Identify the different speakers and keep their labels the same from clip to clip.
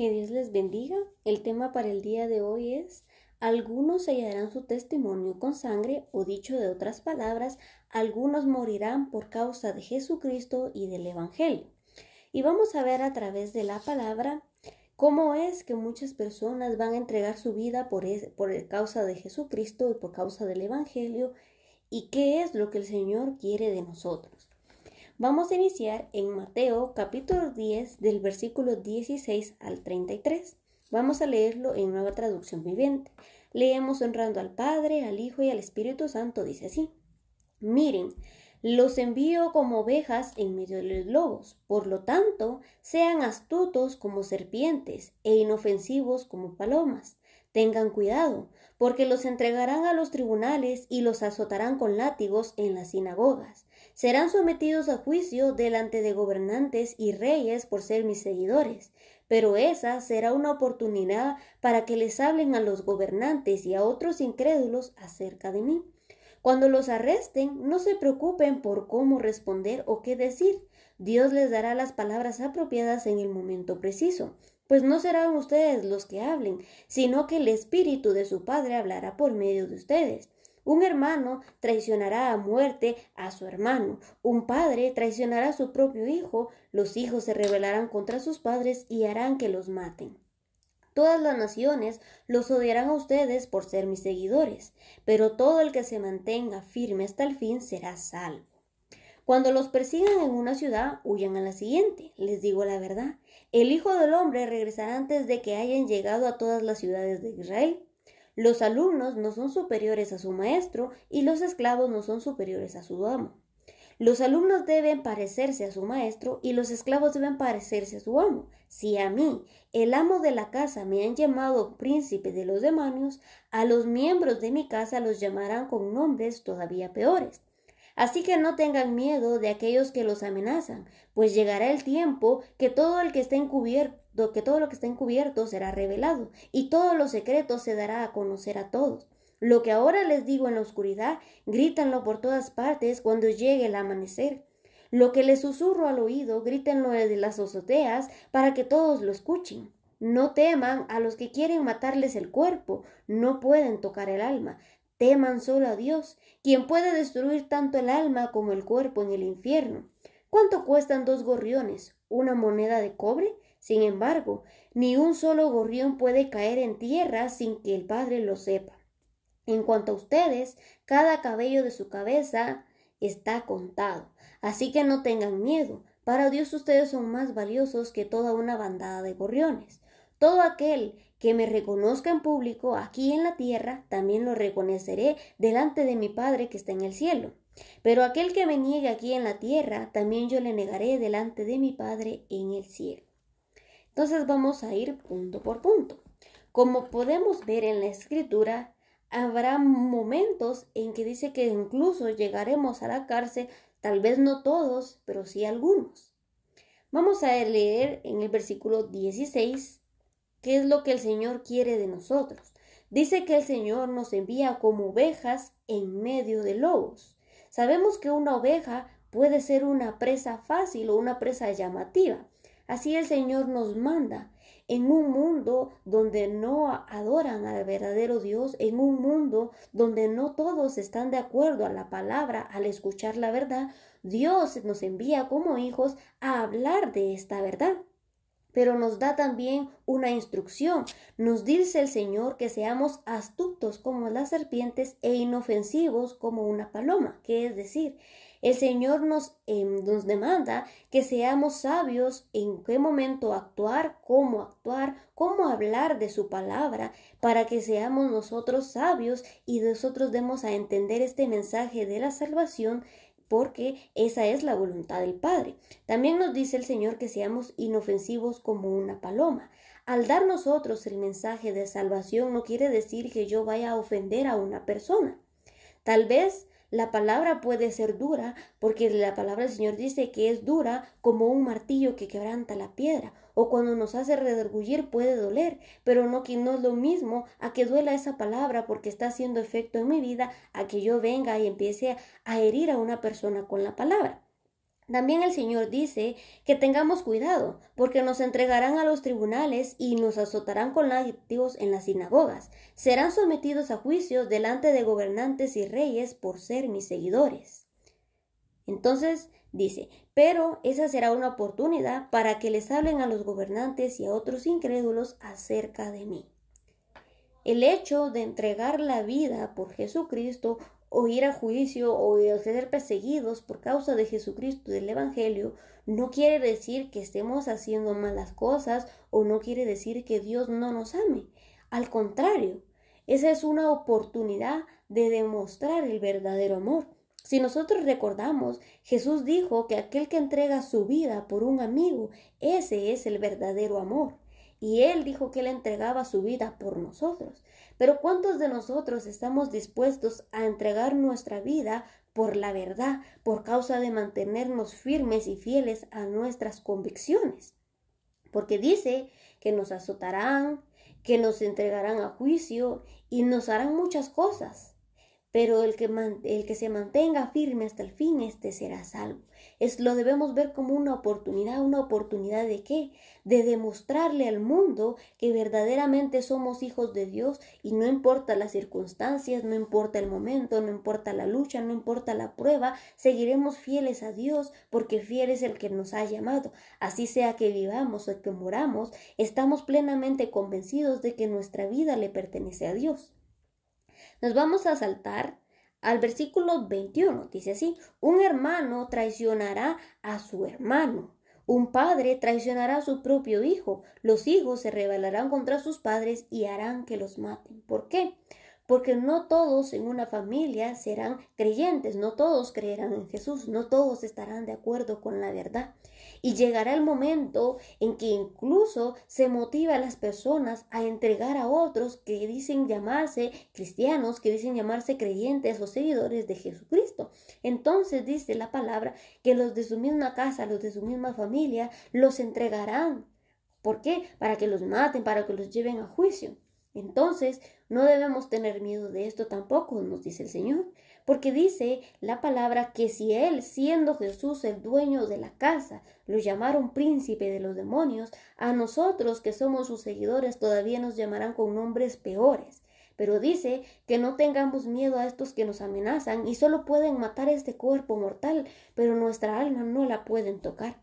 Speaker 1: Que Dios les bendiga. El tema para el día de hoy es algunos sellarán su testimonio con sangre o dicho de otras palabras, algunos morirán por causa de Jesucristo y del Evangelio. Y vamos a ver a través de la palabra cómo es que muchas personas van a entregar su vida por, por causa de Jesucristo y por causa del Evangelio y qué es lo que el Señor quiere de nosotros. Vamos a iniciar en Mateo capítulo 10 del versículo 16 al 33. Vamos a leerlo en nueva traducción viviente. Leemos honrando al Padre, al Hijo y al Espíritu Santo, dice así. Miren, los envío como ovejas en medio de los lobos, por lo tanto, sean astutos como serpientes e inofensivos como palomas. Tengan cuidado, porque los entregarán a los tribunales y los azotarán con látigos en las sinagogas serán sometidos a juicio delante de gobernantes y reyes por ser mis seguidores, pero esa será una oportunidad para que les hablen a los gobernantes y a otros incrédulos acerca de mí. Cuando los arresten, no se preocupen por cómo responder o qué decir. Dios les dará las palabras apropiadas en el momento preciso, pues no serán ustedes los que hablen, sino que el Espíritu de su Padre hablará por medio de ustedes. Un hermano traicionará a muerte a su hermano, un padre traicionará a su propio hijo, los hijos se rebelarán contra sus padres y harán que los maten. Todas las naciones los odiarán a ustedes por ser mis seguidores, pero todo el que se mantenga firme hasta el fin será salvo. Cuando los persigan en una ciudad, huyan a la siguiente. Les digo la verdad, el Hijo del Hombre regresará antes de que hayan llegado a todas las ciudades de Israel. Los alumnos no son superiores a su maestro y los esclavos no son superiores a su amo. Los alumnos deben parecerse a su maestro y los esclavos deben parecerse a su amo. Si a mí, el amo de la casa, me han llamado príncipe de los demonios, a los miembros de mi casa los llamarán con nombres todavía peores. Así que no tengan miedo de aquellos que los amenazan, pues llegará el tiempo que todo el que está encubierto que todo lo que está encubierto será revelado, y todos los secretos se dará a conocer a todos. Lo que ahora les digo en la oscuridad, grítanlo por todas partes cuando llegue el amanecer. Lo que les susurro al oído, grítenlo desde las azoteas para que todos lo escuchen. No teman a los que quieren matarles el cuerpo, no pueden tocar el alma. Teman solo a Dios, quien puede destruir tanto el alma como el cuerpo en el infierno. ¿Cuánto cuestan dos gorriones? ¿Una moneda de cobre? Sin embargo, ni un solo gorrión puede caer en tierra sin que el Padre lo sepa. En cuanto a ustedes, cada cabello de su cabeza está contado, así que no tengan miedo. Para Dios ustedes son más valiosos que toda una bandada de gorriones. Todo aquel que me reconozca en público aquí en la tierra, también lo reconoceré delante de mi Padre que está en el cielo. Pero aquel que me niegue aquí en la tierra, también yo le negaré delante de mi Padre en el cielo. Entonces vamos a ir punto por punto. Como podemos ver en la escritura, habrá momentos en que dice que incluso llegaremos a la cárcel, tal vez no todos, pero sí algunos. Vamos a leer en el versículo 16 qué es lo que el Señor quiere de nosotros. Dice que el Señor nos envía como ovejas en medio de lobos. Sabemos que una oveja puede ser una presa fácil o una presa llamativa. Así el Señor nos manda. En un mundo donde no adoran al verdadero Dios, en un mundo donde no todos están de acuerdo a la palabra al escuchar la verdad, Dios nos envía como hijos a hablar de esta verdad pero nos da también una instrucción. Nos dice el Señor que seamos astutos como las serpientes e inofensivos como una paloma, que es decir, el Señor nos, em, nos demanda que seamos sabios en qué momento actuar, cómo actuar, cómo hablar de su palabra, para que seamos nosotros sabios y nosotros demos a entender este mensaje de la salvación porque esa es la voluntad del Padre. También nos dice el Señor que seamos inofensivos como una paloma. Al dar nosotros el mensaje de salvación no quiere decir que yo vaya a ofender a una persona. Tal vez la palabra puede ser dura porque la palabra del Señor dice que es dura como un martillo que quebranta la piedra o cuando nos hace redargullir puede doler, pero no que no es lo mismo a que duela esa palabra porque está haciendo efecto en mi vida a que yo venga y empiece a herir a una persona con la palabra. También el Señor dice que tengamos cuidado, porque nos entregarán a los tribunales y nos azotarán con lácteos en las sinagogas. Serán sometidos a juicios delante de gobernantes y reyes por ser mis seguidores. Entonces dice, pero esa será una oportunidad para que les hablen a los gobernantes y a otros incrédulos acerca de mí. El hecho de entregar la vida por Jesucristo o ir a juicio o ser perseguidos por causa de Jesucristo y del Evangelio, no quiere decir que estemos haciendo malas cosas o no quiere decir que Dios no nos ame. Al contrario, esa es una oportunidad de demostrar el verdadero amor. Si nosotros recordamos, Jesús dijo que aquel que entrega su vida por un amigo, ese es el verdadero amor. Y Él dijo que Él entregaba su vida por nosotros. Pero ¿cuántos de nosotros estamos dispuestos a entregar nuestra vida por la verdad, por causa de mantenernos firmes y fieles a nuestras convicciones? Porque dice que nos azotarán, que nos entregarán a juicio y nos harán muchas cosas. Pero el que, el que se mantenga firme hasta el fin, este será salvo. Es, lo debemos ver como una oportunidad. ¿Una oportunidad de qué? de demostrarle al mundo que verdaderamente somos hijos de Dios y no importa las circunstancias, no importa el momento, no importa la lucha, no importa la prueba, seguiremos fieles a Dios porque fiel es el que nos ha llamado. Así sea que vivamos o que moramos, estamos plenamente convencidos de que nuestra vida le pertenece a Dios. Nos vamos a saltar al versículo 21. Dice así, un hermano traicionará a su hermano un padre traicionará a su propio hijo, los hijos se rebelarán contra sus padres y harán que los maten. ¿Por qué? porque no todos en una familia serán creyentes, no todos creerán en Jesús, no todos estarán de acuerdo con la verdad. Y llegará el momento en que incluso se motiva a las personas a entregar a otros que dicen llamarse cristianos, que dicen llamarse creyentes o seguidores de Jesucristo. Entonces dice la palabra que los de su misma casa, los de su misma familia, los entregarán. ¿Por qué? Para que los maten, para que los lleven a juicio. Entonces, no debemos tener miedo de esto tampoco, nos dice el Señor, porque dice la palabra que si Él, siendo Jesús el dueño de la casa, lo llamaron príncipe de los demonios, a nosotros que somos sus seguidores todavía nos llamarán con nombres peores. Pero dice que no tengamos miedo a estos que nos amenazan y solo pueden matar este cuerpo mortal, pero nuestra alma no la pueden tocar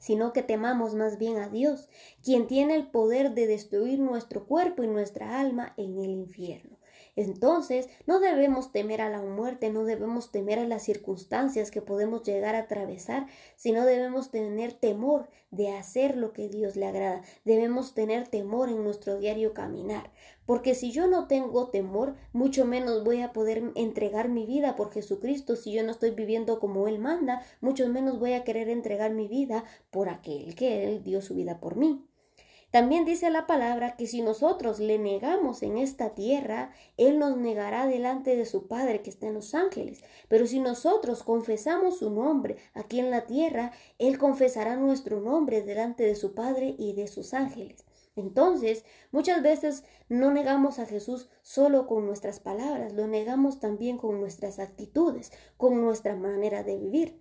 Speaker 1: sino que temamos más bien a Dios, quien tiene el poder de destruir nuestro cuerpo y nuestra alma en el infierno. Entonces, no debemos temer a la muerte, no debemos temer a las circunstancias que podemos llegar a atravesar, sino debemos tener temor de hacer lo que Dios le agrada, debemos tener temor en nuestro diario caminar, porque si yo no tengo temor, mucho menos voy a poder entregar mi vida por Jesucristo. Si yo no estoy viviendo como Él manda, mucho menos voy a querer entregar mi vida por aquel que Él dio su vida por mí. También dice la palabra que si nosotros le negamos en esta tierra, Él nos negará delante de su Padre que está en los ángeles. Pero si nosotros confesamos su nombre aquí en la tierra, Él confesará nuestro nombre delante de su Padre y de sus ángeles. Entonces, muchas veces no negamos a Jesús solo con nuestras palabras, lo negamos también con nuestras actitudes, con nuestra manera de vivir.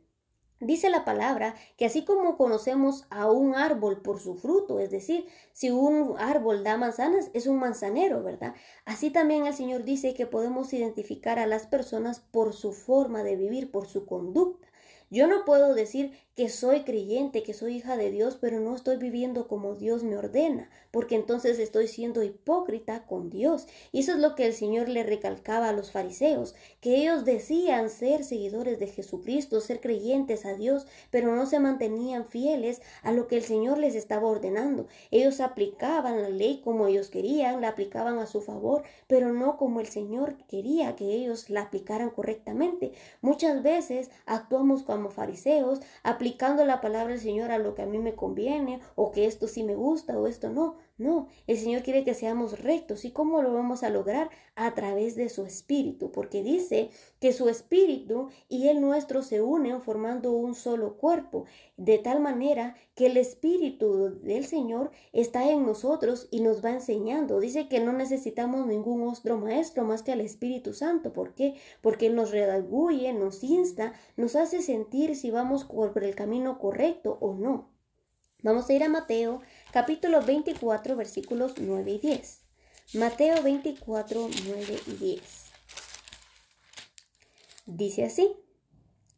Speaker 1: Dice la palabra que así como conocemos a un árbol por su fruto, es decir, si un árbol da manzanas, es un manzanero, ¿verdad? Así también el Señor dice que podemos identificar a las personas por su forma de vivir, por su conducta. Yo no puedo decir que soy creyente, que soy hija de Dios, pero no estoy viviendo como Dios me ordena, porque entonces estoy siendo hipócrita con Dios. Y eso es lo que el Señor le recalcaba a los fariseos, que ellos decían ser seguidores de Jesucristo, ser creyentes a Dios, pero no se mantenían fieles a lo que el Señor les estaba ordenando. Ellos aplicaban la ley como ellos querían, la aplicaban a su favor, pero no como el Señor quería que ellos la aplicaran correctamente. Muchas veces actuamos como fariseos, aplicamos aplicando la palabra del Señor a lo que a mí me conviene o que esto sí me gusta o esto no, no, el Señor quiere que seamos rectos. ¿Y cómo lo vamos a lograr? A través de su espíritu, porque dice que su espíritu y el nuestro se unen formando un solo cuerpo, de tal manera que el espíritu del Señor está en nosotros y nos va enseñando. Dice que no necesitamos ningún otro maestro más que al Espíritu Santo. ¿Por qué? Porque nos redagüe, nos insta, nos hace sentir si vamos por el camino correcto o no. Vamos a ir a Mateo capítulo 24, versículos 9 y 10. Mateo 24, 9 y 10. Dice así.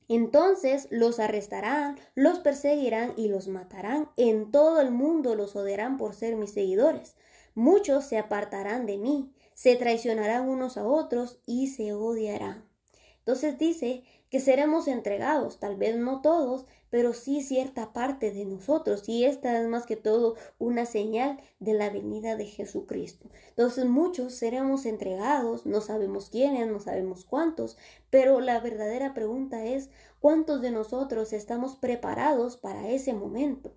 Speaker 1: Entonces los arrestarán, los perseguirán y los matarán. En todo el mundo los odiarán por ser mis seguidores. Muchos se apartarán de mí, se traicionarán unos a otros y se odiarán. Entonces dice que seremos entregados, tal vez no todos, pero sí cierta parte de nosotros y esta es más que todo una señal de la venida de Jesucristo. Entonces muchos seremos entregados, no sabemos quiénes, no sabemos cuántos, pero la verdadera pregunta es, ¿cuántos de nosotros estamos preparados para ese momento?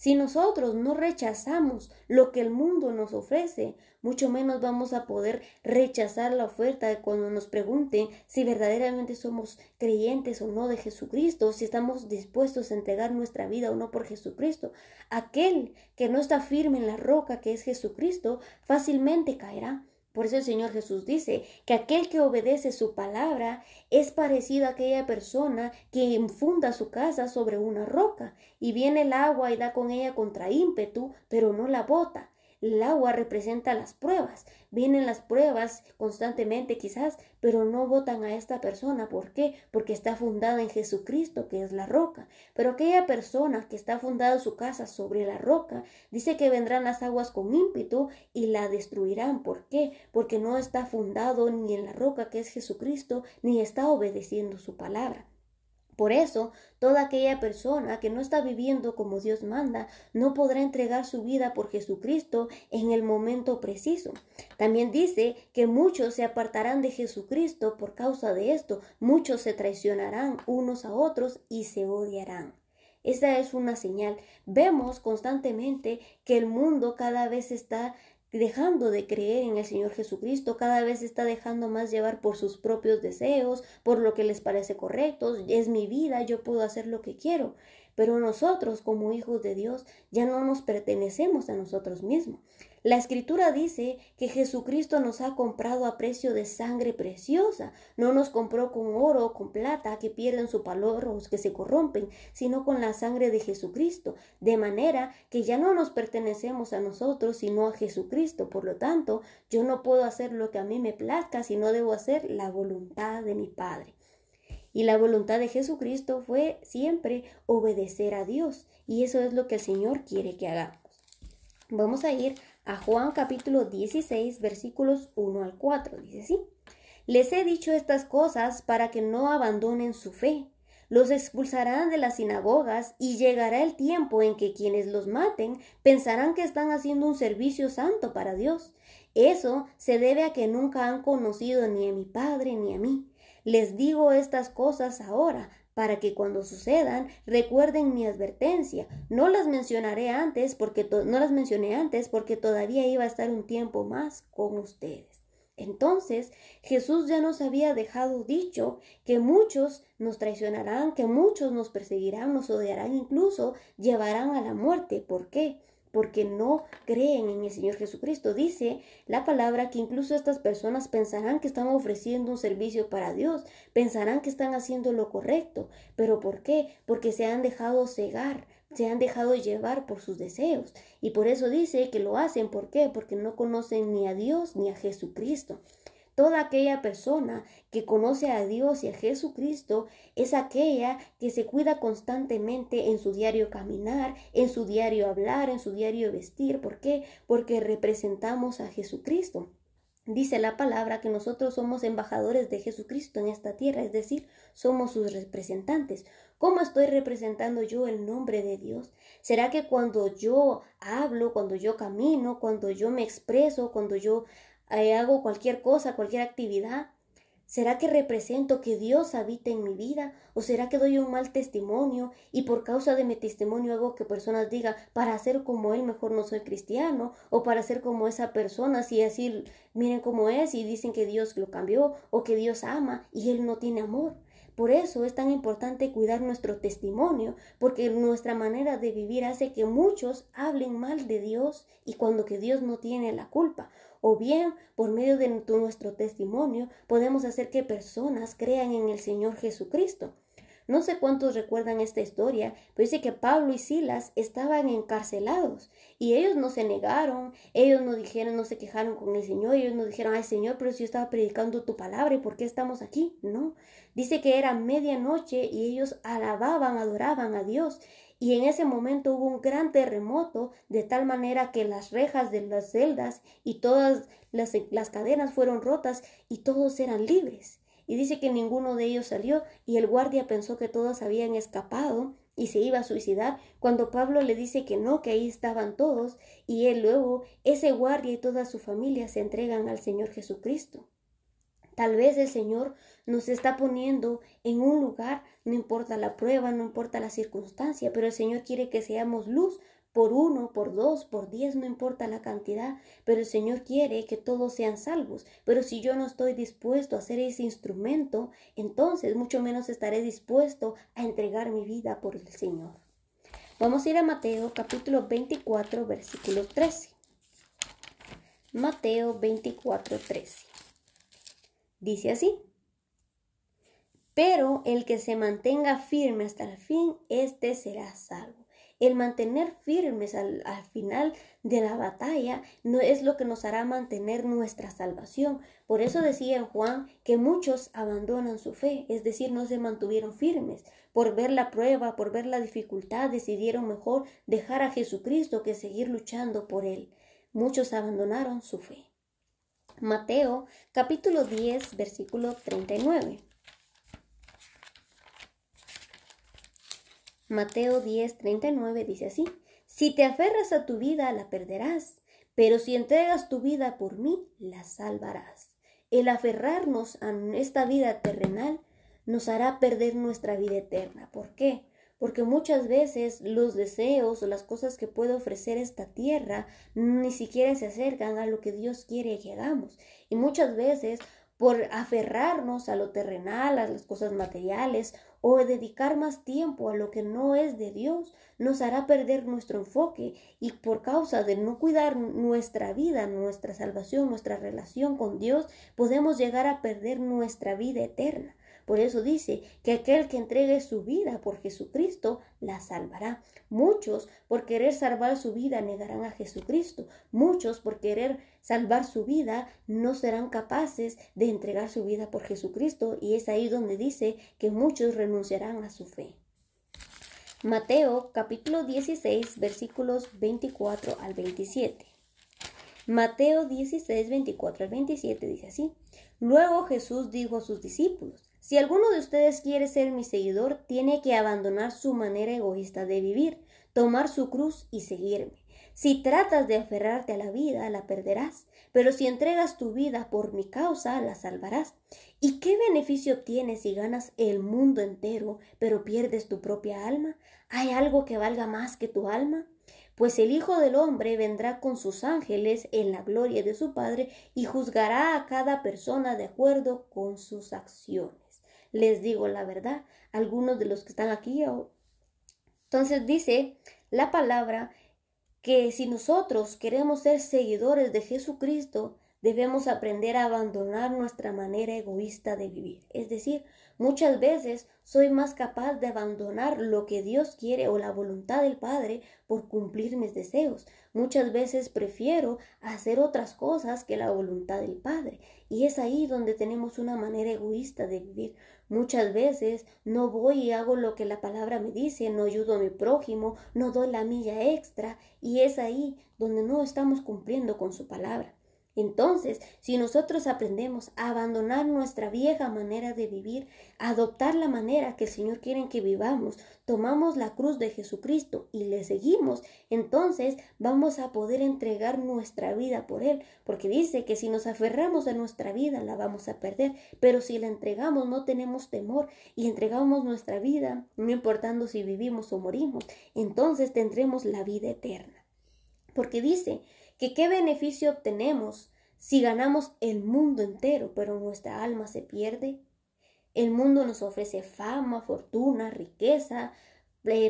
Speaker 1: Si nosotros no rechazamos lo que el mundo nos ofrece, mucho menos vamos a poder rechazar la oferta cuando nos pregunten si verdaderamente somos creyentes o no de Jesucristo, si estamos dispuestos a entregar nuestra vida o no por Jesucristo. Aquel que no está firme en la roca que es Jesucristo fácilmente caerá. Por eso el Señor Jesús dice que aquel que obedece su palabra es parecido a aquella persona que infunda su casa sobre una roca y viene el agua y da con ella contra ímpetu, pero no la bota, el agua representa las pruebas. Vienen las pruebas constantemente quizás, pero no votan a esta persona. ¿Por qué? Porque está fundada en Jesucristo, que es la roca. Pero aquella persona que está fundada su casa sobre la roca, dice que vendrán las aguas con ímpetu y la destruirán. ¿Por qué? Porque no está fundado ni en la roca que es Jesucristo, ni está obedeciendo su palabra. Por eso, toda aquella persona que no está viviendo como Dios manda, no podrá entregar su vida por Jesucristo en el momento preciso. También dice que muchos se apartarán de Jesucristo por causa de esto, muchos se traicionarán unos a otros y se odiarán. Esa es una señal. Vemos constantemente que el mundo cada vez está dejando de creer en el Señor Jesucristo, cada vez está dejando más llevar por sus propios deseos, por lo que les parece correcto, es mi vida, yo puedo hacer lo que quiero. Pero nosotros, como hijos de Dios, ya no nos pertenecemos a nosotros mismos, la escritura dice que Jesucristo nos ha comprado a precio de sangre preciosa. No nos compró con oro o con plata que pierden su valor o que se corrompen, sino con la sangre de Jesucristo. De manera que ya no nos pertenecemos a nosotros, sino a Jesucristo. Por lo tanto, yo no puedo hacer lo que a mí me plazca, sino debo hacer la voluntad de mi Padre. Y la voluntad de Jesucristo fue siempre obedecer a Dios. Y eso es lo que el Señor quiere que hagamos. Vamos a ir a Juan capítulo 16 versículos 1 al 4. Dice así, les he dicho estas cosas para que no abandonen su fe. Los expulsarán de las sinagogas y llegará el tiempo en que quienes los maten pensarán que están haciendo un servicio santo para Dios. Eso se debe a que nunca han conocido ni a mi Padre ni a mí. Les digo estas cosas ahora para que cuando sucedan recuerden mi advertencia. No las mencionaré antes porque no las mencioné antes porque todavía iba a estar un tiempo más con ustedes. Entonces Jesús ya nos había dejado dicho que muchos nos traicionarán, que muchos nos perseguirán, nos odiarán, incluso llevarán a la muerte. ¿Por qué? porque no creen en el Señor Jesucristo. Dice la palabra que incluso estas personas pensarán que están ofreciendo un servicio para Dios, pensarán que están haciendo lo correcto. ¿Pero por qué? Porque se han dejado cegar, se han dejado llevar por sus deseos. Y por eso dice que lo hacen. ¿Por qué? Porque no conocen ni a Dios ni a Jesucristo. Toda aquella persona que conoce a Dios y a Jesucristo es aquella que se cuida constantemente en su diario caminar, en su diario hablar, en su diario vestir. ¿Por qué? Porque representamos a Jesucristo. Dice la palabra que nosotros somos embajadores de Jesucristo en esta tierra, es decir, somos sus representantes. ¿Cómo estoy representando yo el nombre de Dios? ¿Será que cuando yo hablo, cuando yo camino, cuando yo me expreso, cuando yo eh, hago cualquier cosa, cualquier actividad? ¿Será que represento que Dios habita en mi vida? ¿O será que doy un mal testimonio y por causa de mi testimonio hago que personas digan, para ser como él mejor no soy cristiano? ¿O para ser como esa persona si así miren cómo es y dicen que Dios lo cambió o que Dios ama y él no tiene amor? Por eso es tan importante cuidar nuestro testimonio, porque nuestra manera de vivir hace que muchos hablen mal de Dios y cuando que Dios no tiene la culpa o bien por medio de nuestro testimonio podemos hacer que personas crean en el Señor Jesucristo. No sé cuántos recuerdan esta historia, pero dice que Pablo y Silas estaban encarcelados y ellos no se negaron, ellos no dijeron, no se quejaron con el Señor, ellos no dijeron, ay Señor, pero si yo estaba predicando tu palabra, ¿y por qué estamos aquí? No. Dice que era medianoche y ellos alababan, adoraban a Dios y en ese momento hubo un gran terremoto, de tal manera que las rejas de las celdas y todas las, cadenas fueron rotas y todos eran libres. Y dice que ninguno de ellos salió y el guardia pensó que todos habían escapado y se iba a suicidar cuando Pablo le dice que no, que ahí estaban todos y él luego, ese guardia y toda su familia se entregan al Señor Jesucristo. Tal vez el Señor nos está poniendo en un lugar no importa la prueba, no importa la circunstancia, pero el Señor quiere que seamos luz por uno, por dos, por diez, no importa la cantidad, pero el Señor quiere que todos sean salvos. Pero si yo no estoy dispuesto a ser ese instrumento, entonces mucho menos estaré dispuesto a entregar mi vida por el Señor. Vamos a ir a Mateo capítulo 24, versículo 13. Mateo 24, 13. Dice así. Pero el que se mantenga firme hasta el fin, éste será salvo. El mantener firmes al, final de la batalla no es lo que nos hará mantener nuestra salvación. Por eso decía Juan que muchos abandonan su fe, es decir, no se mantuvieron firmes. Por ver la prueba, por ver la dificultad, decidieron mejor dejar a Jesucristo que seguir luchando por él. Muchos abandonaron su fe. Mateo capítulo 10 versículo 39. Mateo 10, dice así, Si te aferras a tu vida, la perderás, pero si entregas tu vida por mí, la salvarás. El aferrarnos a esta vida terrenal nos hará perder nuestra vida eterna. ¿Por qué? Porque muchas veces los deseos o las cosas que puede ofrecer esta tierra ni siquiera se acercan a lo que Dios quiere que hagamos. Y muchas veces por aferrarnos a lo terrenal, a las cosas materiales o dedicar más tiempo a lo que no es de Dios nos hará perder nuestro enfoque y por causa de no cuidar nuestra vida, nuestra salvación, nuestra relación con Dios, podemos llegar a perder nuestra vida eterna. Por eso dice que aquel que entregue su vida por Jesucristo la salvará. Muchos por querer salvar su vida negarán a Jesucristo. Muchos por querer salvar su vida no serán capaces de entregar su vida por Jesucristo. Y es ahí donde dice que muchos renunciarán a su fe. Mateo capítulo 16 versículos 24 al 27. Mateo 16, 24 al 27 dice así. Luego Jesús dijo a sus discípulos, si alguno de ustedes quiere ser mi seguidor, tiene que abandonar su manera egoísta de vivir, tomar su cruz y seguirme. Si tratas de aferrarte a la vida, la perderás, pero si entregas tu vida por mi causa, la salvarás. ¿Y qué beneficio obtienes si ganas el mundo entero, pero pierdes tu propia alma? ¿Hay algo que valga más que tu alma? Pues el Hijo del Hombre vendrá con sus ángeles en la gloria de su Padre y juzgará a cada persona de acuerdo con sus acciones les digo la verdad, algunos de los que están aquí. Entonces dice la palabra que si nosotros queremos ser seguidores de Jesucristo, debemos aprender a abandonar nuestra manera egoísta de vivir. Es decir, muchas veces soy más capaz de abandonar lo que Dios quiere o la voluntad del Padre por cumplir mis deseos. Muchas veces prefiero hacer otras cosas que la voluntad del Padre. Y es ahí donde tenemos una manera egoísta de vivir, Muchas veces no voy y hago lo que la palabra me dice, no ayudo a mi prójimo, no doy la milla extra, y es ahí donde no estamos cumpliendo con su palabra. Entonces, si nosotros aprendemos a abandonar nuestra vieja manera de vivir, a adoptar la manera que el Señor quiere que vivamos, tomamos la cruz de Jesucristo y le seguimos, entonces vamos a poder entregar nuestra vida por Él, porque dice que si nos aferramos a nuestra vida la vamos a perder, pero si la entregamos no tenemos temor y entregamos nuestra vida, no importando si vivimos o morimos, entonces tendremos la vida eterna. Porque dice, que qué beneficio obtenemos si ganamos el mundo entero, pero nuestra alma se pierde. El mundo nos ofrece fama, fortuna, riqueza,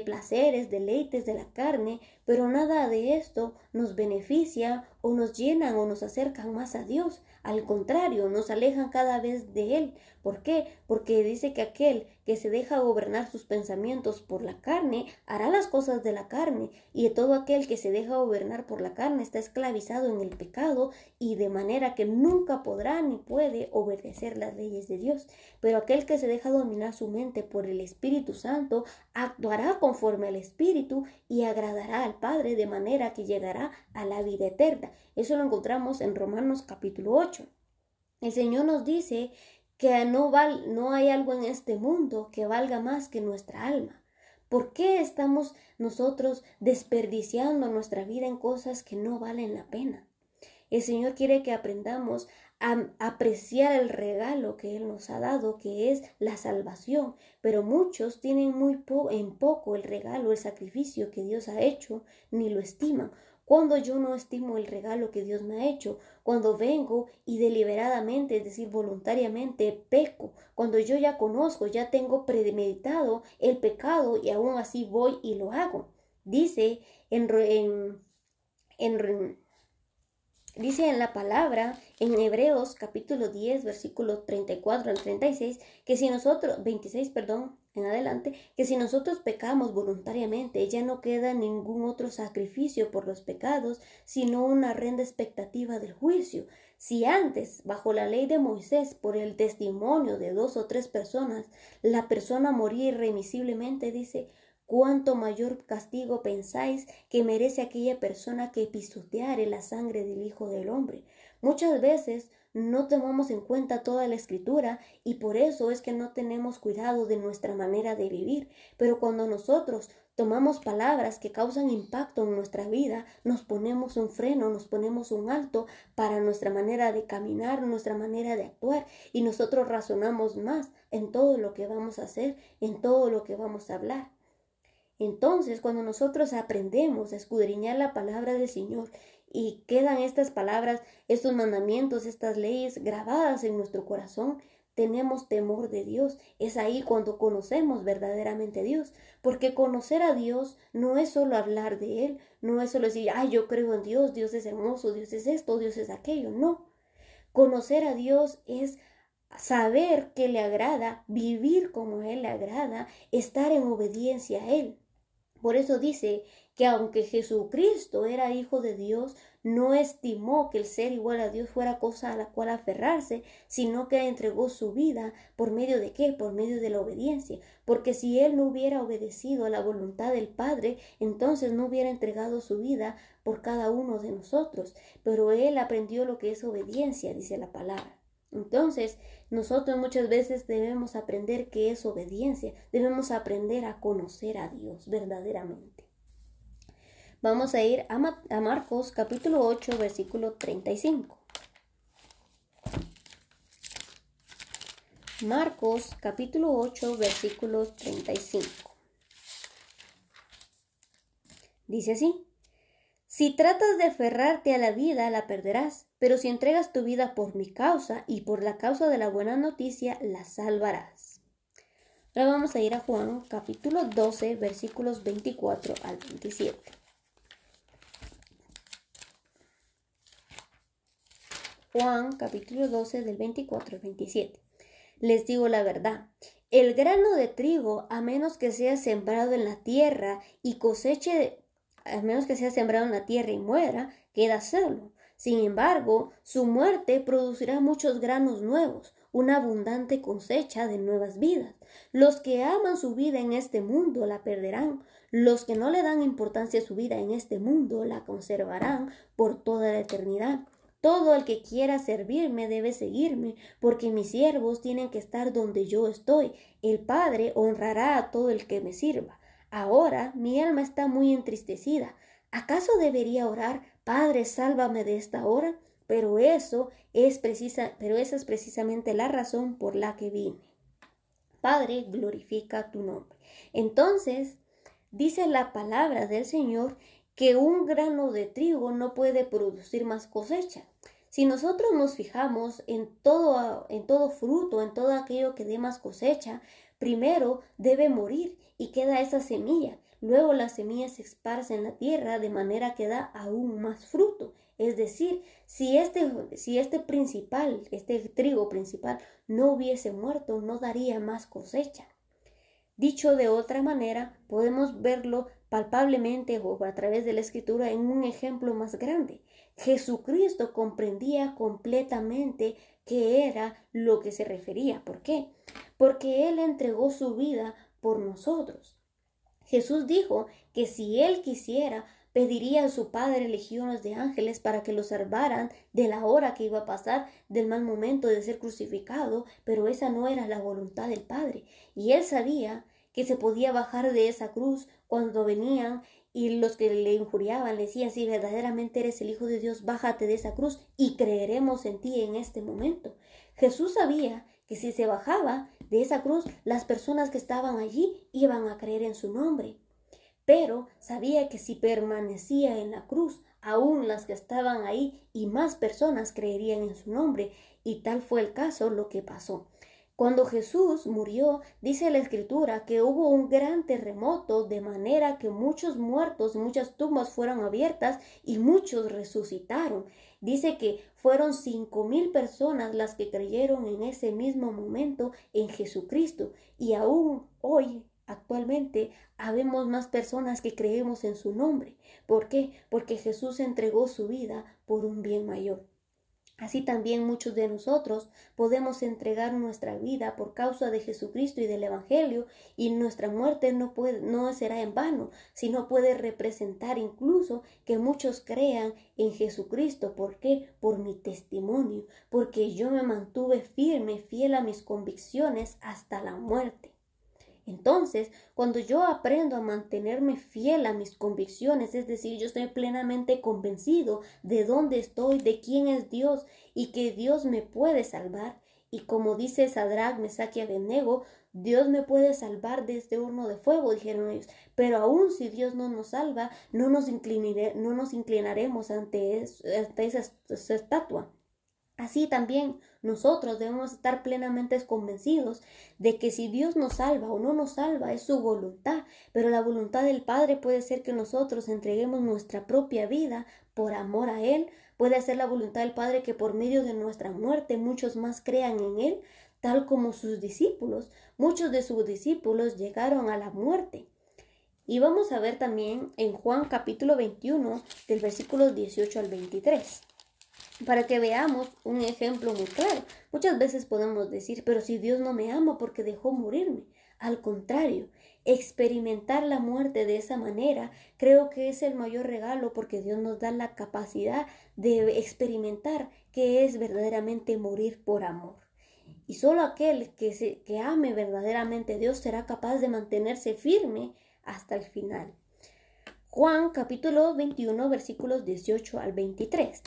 Speaker 1: placeres, deleites de la carne, pero nada de esto nos beneficia o nos llenan o nos acercan más a Dios. Al contrario, nos alejan cada vez de Él, ¿Por qué? Porque dice que aquel que se deja gobernar sus pensamientos por la carne hará las cosas de la carne, y todo aquel que se deja gobernar por la carne está esclavizado en el pecado y de manera que nunca podrá ni puede obedecer las leyes de Dios. Pero aquel que se deja dominar su mente por el Espíritu Santo actuará conforme al Espíritu y agradará al Padre de manera que llegará a la vida eterna. Eso lo encontramos en Romanos capítulo 8. El Señor nos dice que no, hay algo en este mundo que valga más que nuestra alma. ¿Por qué estamos nosotros desperdiciando nuestra vida en cosas que no valen la pena? El Señor quiere que aprendamos a apreciar el regalo que Él nos ha dado, que es la salvación. Pero muchos tienen muy en poco el regalo, el sacrificio que Dios ha hecho, ni lo estiman. Cuando yo no estimo el regalo que Dios me ha hecho, cuando vengo y deliberadamente, es decir, voluntariamente, peco, cuando yo ya conozco, ya tengo premeditado el pecado y aún así voy y lo hago. Dice en, Dice en la palabra, en Hebreos capítulo 10, versículo 34 al 36, que si nosotros, 26, perdón, en adelante, que si nosotros pecamos voluntariamente, ya no queda ningún otro sacrificio por los pecados, sino una renda expectativa del juicio. Si antes, bajo la ley de Moisés, por el testimonio de dos o tres personas, la persona moría irremisiblemente, dice, ¿cuánto mayor castigo pensáis que merece aquella persona que pisoteare la sangre del Hijo del Hombre? Muchas veces no tomamos en cuenta toda la escritura y por eso es que no tenemos cuidado de nuestra manera de vivir. Pero cuando nosotros tomamos palabras que causan impacto en nuestra vida, nos ponemos un freno, nos ponemos un alto para nuestra manera de caminar, nuestra manera de actuar y nosotros razonamos más en todo lo que vamos a hacer, en todo lo que vamos a hablar. Entonces, cuando nosotros aprendemos a escudriñar la palabra del Señor y quedan estas palabras, estos mandamientos, estas leyes grabadas en nuestro corazón, tenemos temor de Dios. Es ahí cuando conocemos verdaderamente a Dios, porque conocer a Dios no es solo hablar de Él, no es solo decir, ay, yo creo en Dios, Dios es hermoso, Dios es esto, Dios es aquello, no. Conocer a Dios es saber que le agrada, vivir como Él le agrada, estar en obediencia a Él. Por eso dice que aunque Jesucristo era hijo de Dios, no estimó que el ser igual a Dios fuera cosa a la cual aferrarse, sino que entregó su vida por medio de qué? Por medio de la obediencia, porque si él no hubiera obedecido a la voluntad del Padre, entonces no hubiera entregado su vida por cada uno de nosotros, pero él aprendió lo que es obediencia, dice la palabra. Entonces, nosotros muchas veces debemos aprender qué es obediencia, debemos aprender a conocer a Dios verdaderamente. Vamos a ir a, Marcos capítulo 8, versículo 35. Marcos capítulo 8, versículo 35. Dice así, si tratas de aferrarte a la vida, la perderás, pero si entregas tu vida por mi causa y por la causa de la buena noticia, la salvarás. Ahora vamos a ir a Juan capítulo 12, versículos 24 al 27. Juan capítulo 12 del 24 al 27. Les digo la verdad, el grano de trigo, a menos que sea sembrado en la tierra y coseche, a menos que sea sembrado en la tierra y muera, queda solo. Sin embargo, su muerte producirá muchos granos nuevos, una abundante cosecha de nuevas vidas. Los que aman su vida en este mundo la perderán, los que no le dan importancia a su vida en este mundo la conservarán por toda la eternidad. Todo el que quiera servirme debe seguirme, porque mis siervos tienen que estar donde yo estoy. El Padre honrará a todo el que me sirva. Ahora mi alma está muy entristecida. ¿Acaso debería orar, Padre, sálvame de esta hora? Pero eso es pero esa es precisamente la razón por la que vine. Padre, glorifica tu nombre. Entonces, dice la palabra del Señor que un grano de trigo no puede producir más cosecha. Si nosotros nos fijamos en todo, en todo fruto, en todo aquello que dé más cosecha, primero debe morir y queda esa semilla. Luego la semilla se esparce en la tierra de manera que da aún más fruto. Es decir, si este, si este principal, este trigo principal, no hubiese muerto, no daría más cosecha. Dicho de otra manera, podemos verlo palpablemente o a través de la escritura en un ejemplo más grande. Jesucristo comprendía completamente qué era lo que se refería. ¿Por qué? Porque Él entregó su vida por nosotros. Jesús dijo que si Él quisiera, pediría a su Padre legiones de ángeles para que lo salvaran de la hora que iba a pasar, del mal momento de ser crucificado, pero esa no era la voluntad del Padre. Y Él sabía que se podía bajar de esa cruz cuando venían y los que le injuriaban le decían, si verdaderamente eres el Hijo de Dios, bájate de esa cruz y creeremos en ti en este momento. Jesús sabía que si se bajaba de esa cruz, las personas que estaban allí iban a creer en su nombre. Pero sabía que si permanecía en la cruz, aún las que estaban ahí y más personas creerían en su nombre. Y tal fue el caso lo que pasó. Cuando Jesús murió, dice la escritura que hubo un gran terremoto, de manera que muchos muertos muchas tumbas fueron abiertas y muchos resucitaron. Dice que fueron cinco mil personas las que creyeron en ese mismo momento en Jesucristo y aún hoy Actualmente habemos más personas que creemos en su nombre. ¿Por qué? Porque Jesús entregó su vida por un bien mayor. Así también muchos de nosotros podemos entregar nuestra vida por causa de Jesucristo y del Evangelio y nuestra muerte no, puede, no será en vano, sino puede representar incluso que muchos crean en Jesucristo. ¿Por qué? Por mi testimonio, porque yo me mantuve firme, fiel a mis convicciones hasta la muerte. Entonces, cuando yo aprendo a mantenerme fiel a mis convicciones, es decir, yo estoy plenamente convencido de dónde estoy, de quién es Dios y que Dios me puede salvar, y como dice Sadrach, Mesach y Abednego, Dios me puede salvar de este horno de fuego, dijeron ellos. Pero aun si Dios no nos salva, no nos, no nos inclinaremos ante, esa estatua. Así también nosotros debemos estar plenamente convencidos de que si Dios nos salva o no nos salva es su voluntad, pero la voluntad del Padre puede ser que nosotros entreguemos nuestra propia vida por amor a Él, puede ser la voluntad del Padre que por medio de nuestra muerte muchos más crean en Él, tal como sus discípulos. Muchos de sus discípulos llegaron a la muerte. Y vamos a ver también en Juan capítulo 21 del versículo 18 al 23 para que veamos un ejemplo muy claro. Muchas veces podemos decir, pero si Dios no me ama porque dejó morirme. Al contrario, experimentar la muerte de esa manera creo que es el mayor regalo porque Dios nos da la capacidad de experimentar que es verdaderamente morir por amor. Y solo aquel que, se, que ame verdaderamente a Dios será capaz de mantenerse firme hasta el final. Juan capítulo 21 versículos 18 al 23.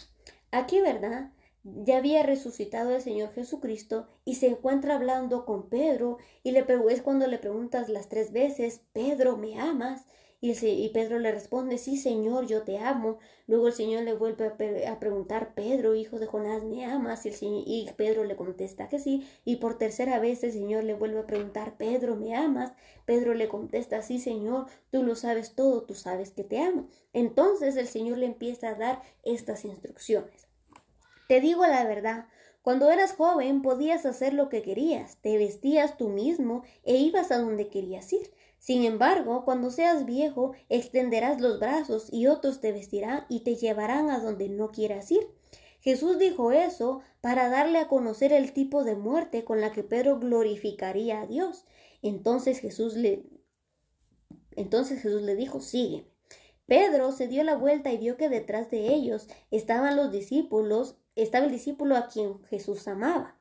Speaker 1: Aquí, ¿verdad? Ya había resucitado el Señor Jesucristo y se encuentra hablando con Pedro y le es cuando le preguntas las tres veces, Pedro, ¿me amas? Y, Pedro le responde, sí, Señor, yo te amo. Luego el Señor le vuelve a, preguntar, Pedro, hijo de Jonás, ¿me amas? y Pedro le contesta que sí. Y por tercera vez el Señor le vuelve a preguntar, Pedro, ¿me amas? Pedro le contesta, sí, Señor, tú lo sabes todo, tú sabes que te amo. Entonces el Señor le empieza a dar estas instrucciones. Te digo la verdad, cuando eras joven podías hacer lo que querías, te vestías tú mismo e ibas a donde querías ir. Sin embargo, cuando seas viejo, extenderás los brazos y otros te vestirán y te llevarán a donde no quieras ir. Jesús dijo eso para darle a conocer el tipo de muerte con la que Pedro glorificaría a Dios. Entonces Jesús le, entonces Jesús le dijo, sígueme. Pedro se dio la vuelta y vio que detrás de ellos estaban los discípulos estaba el discípulo a quien Jesús amaba,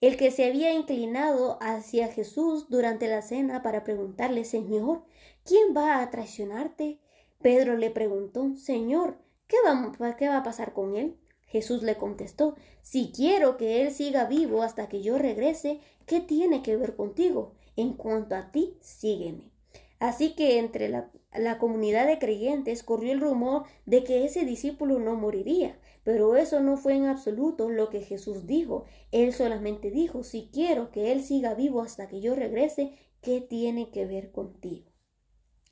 Speaker 1: el que se había inclinado hacia Jesús durante la cena para preguntarle, Señor, ¿quién va a traicionarte? Pedro le preguntó, Señor, ¿qué va, a pasar con él? Jesús le contestó, si quiero que él siga vivo hasta que yo regrese, ¿qué tiene que ver contigo? En cuanto a ti, sígueme. Así que entre la comunidad de creyentes corrió el rumor de que ese discípulo no moriría. Pero eso no fue en absoluto lo que Jesús dijo. Él solamente dijo, si quiero que Él siga vivo hasta que yo regrese, ¿qué tiene que ver contigo?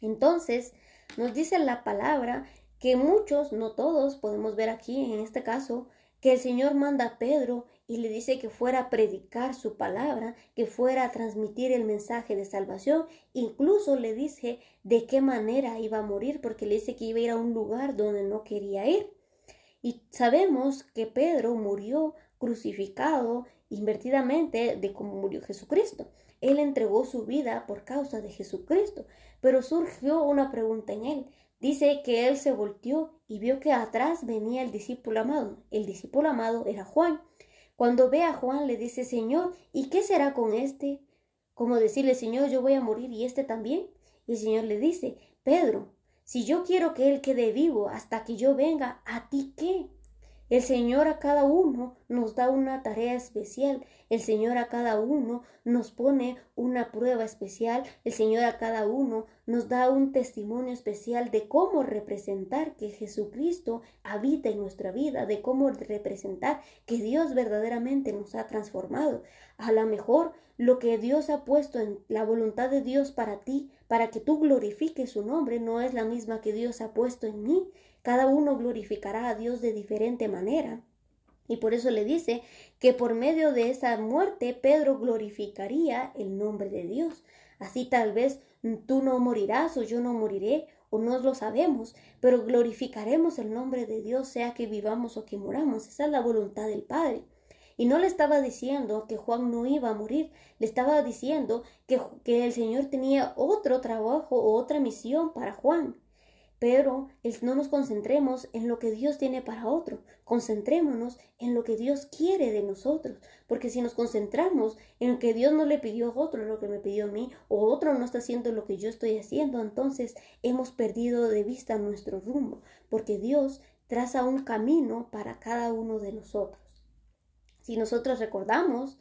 Speaker 1: Entonces, nos dice la palabra que muchos, no todos, podemos ver aquí en este caso, que el Señor manda a Pedro y le dice que fuera a predicar su palabra, que fuera a transmitir el mensaje de salvación, incluso le dice de qué manera iba a morir, porque le dice que iba a ir a un lugar donde no quería ir. Y sabemos que Pedro murió crucificado invertidamente de como murió Jesucristo. Él entregó su vida por causa de Jesucristo, pero surgió una pregunta en él. Dice que él se volteó y vio que atrás venía el discípulo amado. El discípulo amado era Juan. Cuando ve a Juan le dice, Señor, ¿y qué será con este? Como decirle, Señor, yo voy a morir y este también. Y el Señor le dice, Pedro, si yo quiero que Él quede vivo hasta que yo venga, ¿a ti qué? El Señor a cada uno nos da una tarea especial, el Señor a cada uno nos pone una prueba especial, el Señor a cada uno nos da un testimonio especial de cómo representar que Jesucristo habita en nuestra vida, de cómo representar que Dios verdaderamente nos ha transformado. A lo mejor lo que Dios ha puesto en la voluntad de Dios para ti, para que tú glorifiques su nombre, no es la misma que Dios ha puesto en mí. Cada uno glorificará a Dios de diferente manera. Y por eso le dice que por medio de esa muerte Pedro glorificaría el nombre de Dios. Así tal vez tú no morirás o yo no moriré o no lo sabemos, pero glorificaremos el nombre de Dios sea que vivamos o que moramos. Esa es la voluntad del Padre. Y no le estaba diciendo que Juan no iba a morir, le estaba diciendo que, que el Señor tenía otro trabajo o otra misión para Juan. Pero no nos concentremos en lo que Dios tiene para otro, concentrémonos en lo que Dios quiere de nosotros, porque si nos concentramos en que Dios no le pidió a otro lo que me pidió a mí, o otro no está haciendo lo que yo estoy haciendo, entonces hemos perdido de vista nuestro rumbo, porque Dios traza un camino para cada uno de nosotros. Si nosotros recordamos,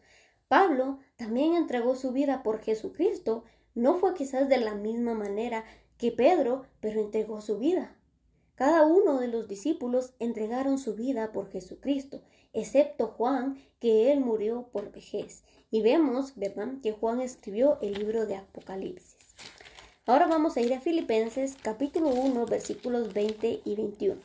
Speaker 1: Pablo también entregó su vida por Jesucristo, no fue quizás de la misma manera que Pedro, pero entregó su vida. Cada uno de los discípulos entregaron su vida por Jesucristo, excepto Juan, que él murió por vejez. Y vemos, ¿verdad?, que Juan escribió el libro de Apocalipsis. Ahora vamos a ir a Filipenses capítulo 1, versículos 20 y 21.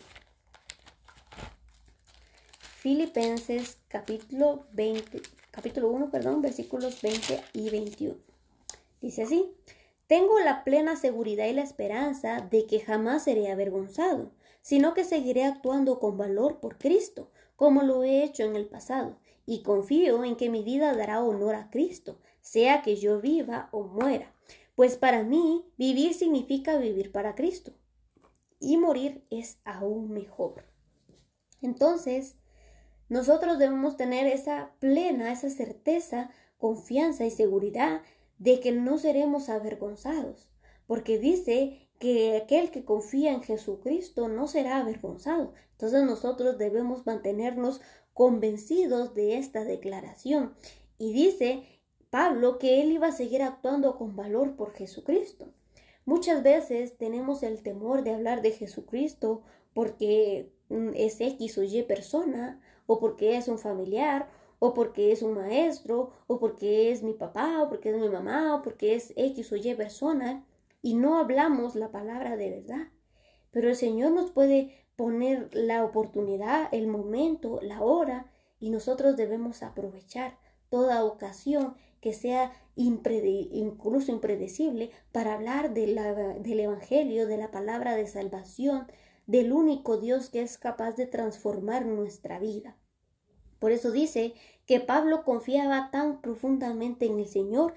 Speaker 1: Filipenses capítulo, 20, capítulo 1, perdón, versículos 20 y 21. Dice así, tengo la plena seguridad y la esperanza de que jamás seré avergonzado, sino que seguiré actuando con valor por Cristo, como lo he hecho en el pasado, y confío en que mi vida dará honor a Cristo, sea que yo viva o muera, pues para mí vivir significa vivir para Cristo, y morir es aún mejor. Entonces, nosotros debemos tener esa plena, esa certeza, confianza y seguridad de que no seremos avergonzados, porque dice que aquel que confía en Jesucristo no será avergonzado. Entonces nosotros debemos mantenernos convencidos de esta declaración. Y dice Pablo que él iba a seguir actuando con valor por Jesucristo. Muchas veces tenemos el temor de hablar de Jesucristo porque mm, es X o Y persona o porque es un familiar, o porque es un maestro, o porque es mi papá, o porque es mi mamá, o porque es X o Y persona, y no hablamos la palabra de verdad. Pero el Señor nos puede poner la oportunidad, el momento, la hora, y nosotros debemos aprovechar toda ocasión que sea incluso impredecible para hablar de del Evangelio, de la palabra de salvación, del único Dios que es capaz de transformar nuestra vida. Por eso dice que Pablo confiaba tan profundamente en el Señor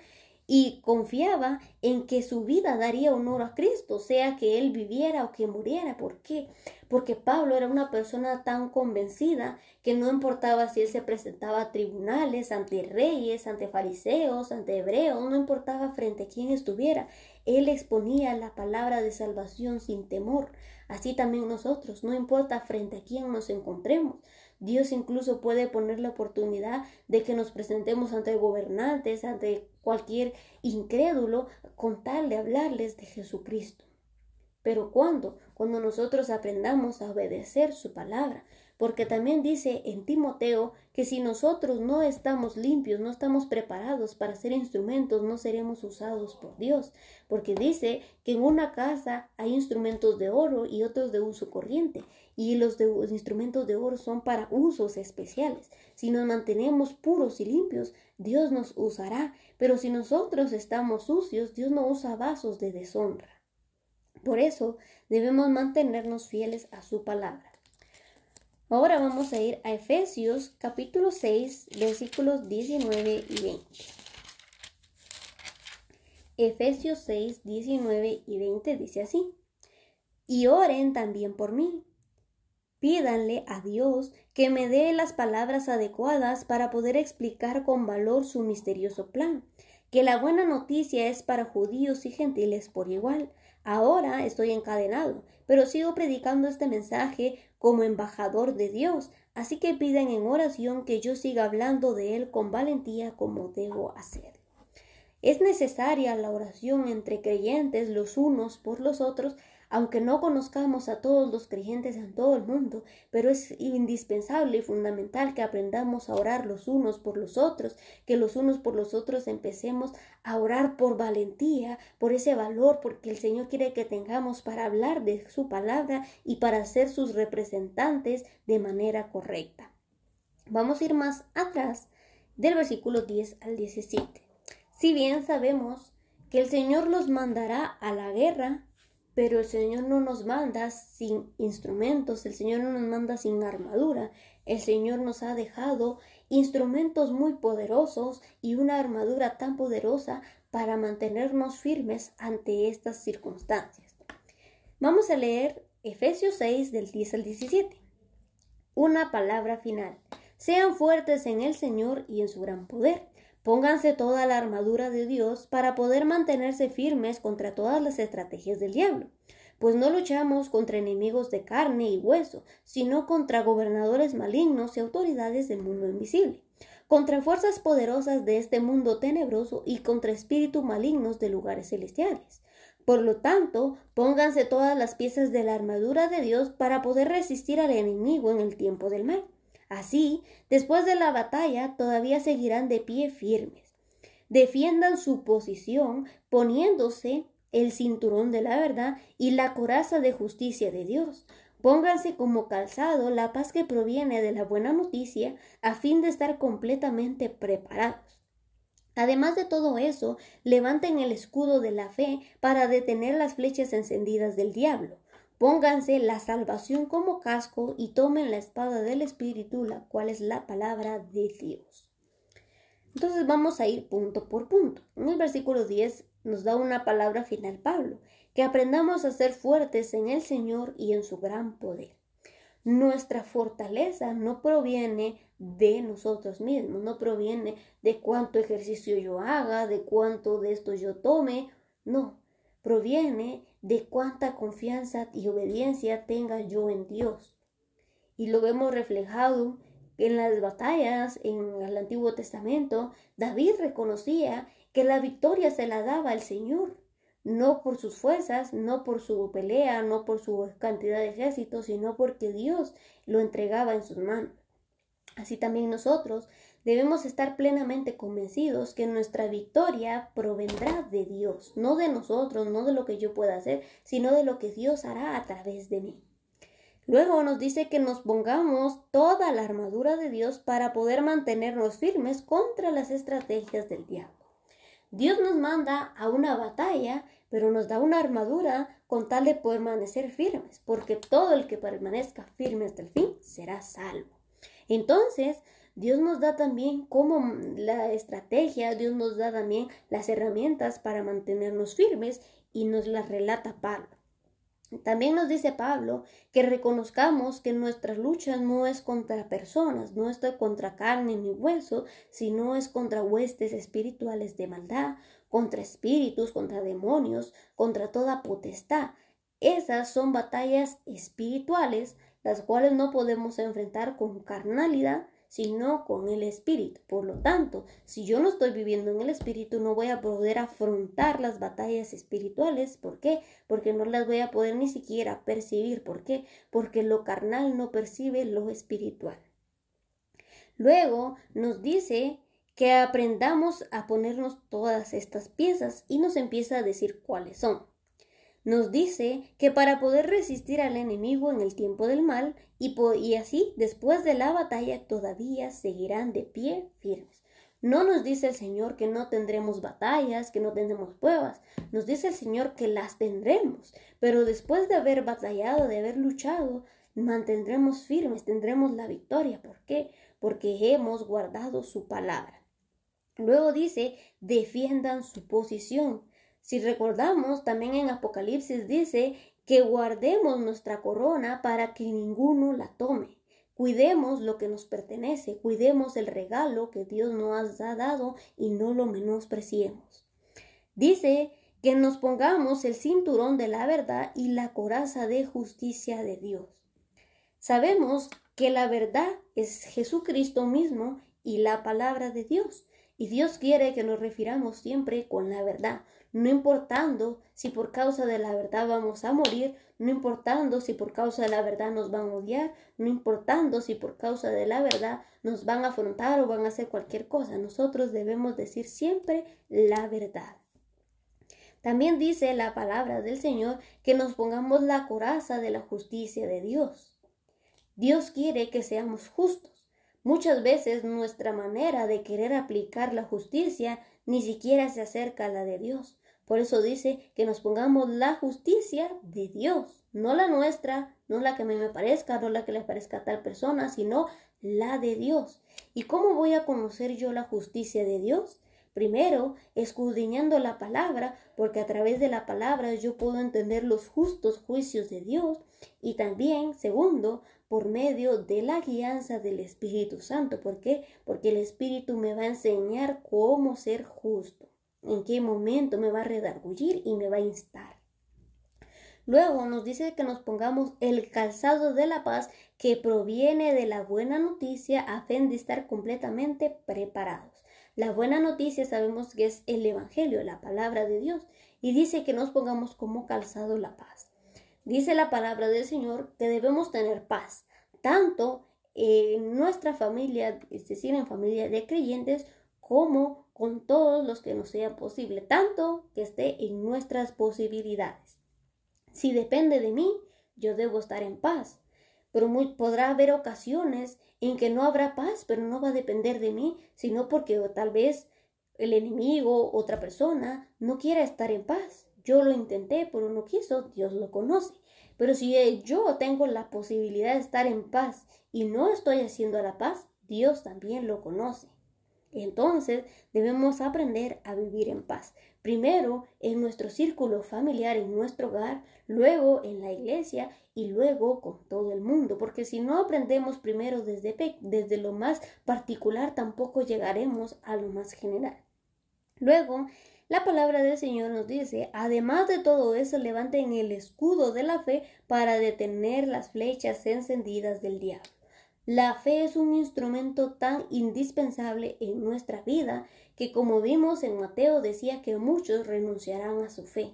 Speaker 1: y confiaba en que su vida daría honor a Cristo, sea que él viviera o que muriera. ¿Por qué? Porque Pablo era una persona tan convencida que no importaba si él se presentaba a tribunales, ante reyes, ante fariseos, ante hebreos, no importaba frente a quién estuviera. Él exponía la palabra de salvación sin temor, Así también nosotros, no importa frente a quién nos encontremos. Dios incluso puede poner la oportunidad de que nos presentemos ante gobernantes, ante cualquier incrédulo, contarle, hablarles de Jesucristo. Pero ¿cuándo? Cuando nosotros aprendamos a obedecer su palabra, porque también dice en Timoteo que si nosotros no estamos limpios, no estamos preparados para ser instrumentos, no seremos usados por Dios, porque dice que en una casa hay instrumentos de oro y otros de uso corriente, y los, los instrumentos de oro son para usos especiales. Si nos mantenemos puros y limpios, Dios nos usará, pero si nosotros estamos sucios, Dios no usa vasos de deshonra. Por eso debemos mantenernos fieles a su palabra. Ahora vamos a ir a Efesios capítulo 6 versículos 19 y 20. Efesios 6, 19 y 20 dice así, y oren también por mí. Pídanle a Dios que me dé las palabras adecuadas para poder explicar con valor su misterioso plan, que la buena noticia es para judíos y gentiles por igual. Ahora estoy encadenado, pero sigo predicando este mensaje como embajador de Dios. Así que piden en oración que yo siga hablando de Él con valentía como debo hacer. Es necesaria la oración entre creyentes los unos por los otros aunque no conozcamos a todos los creyentes en todo el mundo, pero es indispensable y fundamental que aprendamos a orar los unos por los otros, que los unos por los otros empecemos a orar por valentía, por ese valor, porque el Señor quiere que tengamos para hablar de su palabra y para ser sus representantes de manera correcta. Vamos a ir más atrás del versículo 10 al 17. Si bien sabemos que el Señor los mandará a la guerra pero el Señor no nos manda sin instrumentos, el Señor no nos manda sin armadura, el Señor nos ha dejado instrumentos muy poderosos y una armadura tan poderosa para mantenernos firmes ante estas circunstancias. Vamos a leer Efesios 6 del 10 al 17. Una palabra final. Sean fuertes en el Señor y en su gran poder Pónganse toda la armadura de Dios para poder mantenerse firmes contra todas las estrategias del diablo, pues no luchamos contra enemigos de carne y hueso, sino contra gobernadores malignos y autoridades del mundo invisible, contra fuerzas poderosas de este mundo tenebroso y contra espíritus malignos de lugares celestiales. Por lo tanto, pónganse todas las piezas de la armadura de Dios para poder resistir al enemigo en el tiempo del mal. Así, después de la batalla, todavía seguirán de pie firmes. Defiendan su posición poniéndose el cinturón de la verdad y la coraza de justicia de Dios. Pónganse como calzado la paz que proviene de la buena noticia a fin de estar completamente preparados. Además de todo eso, levanten el escudo de la fe para detener las flechas encendidas del diablo. Pónganse la salvación como casco y tomen la espada del Espíritu, la cual es la palabra de Dios. Entonces vamos a ir punto por punto. En el versículo 10 nos da una palabra final Pablo, que aprendamos a ser fuertes en el Señor y en su gran poder. Nuestra fortaleza no proviene de nosotros mismos, no proviene de cuánto ejercicio yo haga, de cuánto de esto yo tome, no, proviene de cuánta confianza y obediencia tenga yo en Dios. Y lo vemos reflejado en las batallas en el Antiguo Testamento. David reconocía que la victoria se la daba el Señor, no por sus fuerzas, no por su pelea, no por su cantidad de ejércitos, sino porque Dios lo entregaba en sus manos. Así también nosotros Debemos estar plenamente convencidos que nuestra victoria provendrá de Dios, no de nosotros, no de lo que yo pueda hacer, sino de lo que Dios hará a través de mí. Luego nos dice que nos pongamos toda la armadura de Dios para poder mantenernos firmes contra las estrategias del diablo. Dios nos manda a una batalla, pero nos da una armadura con tal de permanecer firmes, porque todo el que permanezca firme hasta el fin será salvo. Entonces, Dios nos da también como mm, la estrategia, Dios nos da también las herramientas para mantenernos firmes y nos las relata Pablo. También nos dice Pablo que reconozcamos que nuestra lucha no es contra personas, no es contra carne ni hueso, sino es contra huestes espirituales de maldad, contra espíritus, contra demonios, contra toda potestad. Esas son batallas espirituales, las cuales no podemos enfrentar con carnalidad, sino con el Espíritu. Por lo tanto, si yo no estoy viviendo en el Espíritu, no voy a poder afrontar las batallas espirituales. ¿Por qué? Porque no las voy a poder ni siquiera percibir. ¿Por qué? Porque lo carnal no percibe lo espiritual. Luego nos dice que aprendamos a ponernos todas estas piezas y nos empieza a decir cuáles son nos dice que para poder resistir al enemigo en el tiempo del mal y, así después de la batalla todavía seguirán de pie firmes. No nos dice el Señor que no tendremos batallas, que no tendremos pruebas, nos dice el Señor que las tendremos, pero después de haber batallado, de haber luchado, mantendremos firmes, tendremos la victoria. ¿Por qué? Porque hemos guardado su palabra. Luego dice, defiendan su posición. Si recordamos, también en Apocalipsis dice que guardemos nuestra corona para que ninguno la tome. Cuidemos lo que nos pertenece, cuidemos el regalo que Dios nos ha dado y no lo menospreciemos. Dice que nos pongamos el cinturón de la verdad y la coraza de justicia de Dios. Sabemos que la verdad es Jesucristo mismo y la palabra de Dios. Y Dios quiere que nos refiramos siempre con la verdad, no importando si por causa de la verdad vamos a morir, no importando si por causa de la verdad nos van a odiar, no importando si por causa de la verdad nos van a afrontar o van a hacer cualquier cosa, nosotros debemos decir siempre la verdad. También dice la palabra del Señor que nos pongamos la coraza de la justicia de Dios. Dios quiere que seamos justos. Muchas veces nuestra manera de querer aplicar la justicia ni siquiera se acerca a la de Dios. Por eso dice que nos pongamos la justicia de Dios, no la nuestra, no la que a mí me parezca, no la que le parezca a tal persona, sino la de Dios. ¿Y cómo voy a conocer yo la justicia de Dios? Primero, escudriñando la palabra, porque a través de la palabra yo puedo entender los justos juicios de Dios. Y también, segundo, por medio de la guianza del Espíritu Santo. ¿Por qué? Porque el Espíritu me va a enseñar cómo ser justo en qué momento me va a redargullir y me va a instar. Luego nos dice que nos pongamos el calzado de la paz que proviene de la buena noticia a fin de estar completamente preparados. La buena noticia sabemos que es el Evangelio, la palabra de Dios, y dice que nos pongamos como calzado la paz. Dice la palabra del Señor que debemos tener paz, tanto en nuestra familia, es decir, en familia de creyentes, como con todos los que nos sea posible, tanto que esté en nuestras posibilidades. Si depende de mí, yo debo estar en paz, pero muy, podrá haber ocasiones en que no habrá paz, pero no va a depender de mí, sino porque tal vez el enemigo, otra persona, no quiera estar en paz. Yo lo intenté, pero no quiso, Dios lo conoce. Pero si eh, yo tengo la posibilidad de estar en paz y no estoy haciendo la paz, Dios también lo conoce. Entonces debemos aprender a vivir en paz, primero en nuestro círculo familiar, en nuestro hogar, luego en la iglesia y luego con todo el mundo, porque si no aprendemos primero desde, desde lo más particular, tampoco llegaremos a lo más general. Luego, la palabra del Señor nos dice, además de todo eso, levanten el escudo de la fe para detener las flechas encendidas del diablo. La fe es un instrumento tan indispensable en nuestra vida que como vimos en Mateo decía que muchos renunciarán a su fe.